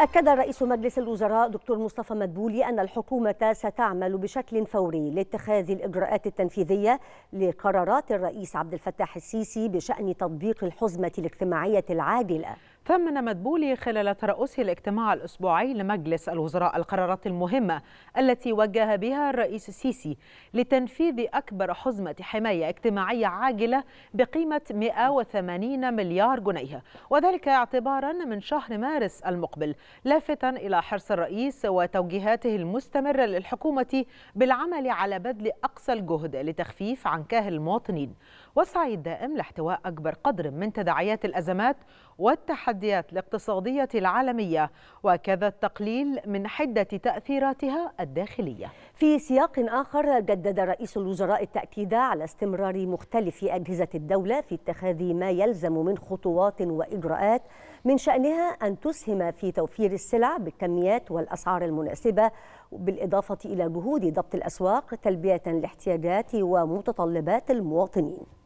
أكد رئيس مجلس الوزراء دكتور مصطفى مدبولي أن الحكومة ستعمل بشكل فوري لاتخاذ الإجراءات التنفيذية لقرارات الرئيس عبد الفتاح السيسي بشأن تطبيق الحزمة الاجتماعية العاجلة ثمن مدبولي خلال ترأسه الاجتماع الأسبوعي لمجلس الوزراء القرارات المهمة التي وجه بها الرئيس السيسي لتنفيذ أكبر حزمة حماية اجتماعية عاجلة بقيمة 180 مليار جنيه وذلك اعتبارا من شهر مارس المقبل لافتا إلى حرص الرئيس وتوجيهاته المستمرة للحكومة بالعمل على بذل أقصى الجهد لتخفيف عن كاهل المواطنين والسعي الدائم لاحتواء أكبر قدر من تداعيات الأزمات والتحديات التحديات الاقتصادية العالمية وكذا التقليل من حدة تأثيراتها الداخلية في سياق آخر جدد رئيس الوزراء التأكيد على استمرار مختلف أجهزة الدولة في اتخاذ ما يلزم من خطوات وإجراءات من شأنها أن تسهم في توفير السلع بالكميات والأسعار المناسبة بالإضافة إلى جهود ضبط الأسواق تلبية لاحتياجات ومتطلبات المواطنين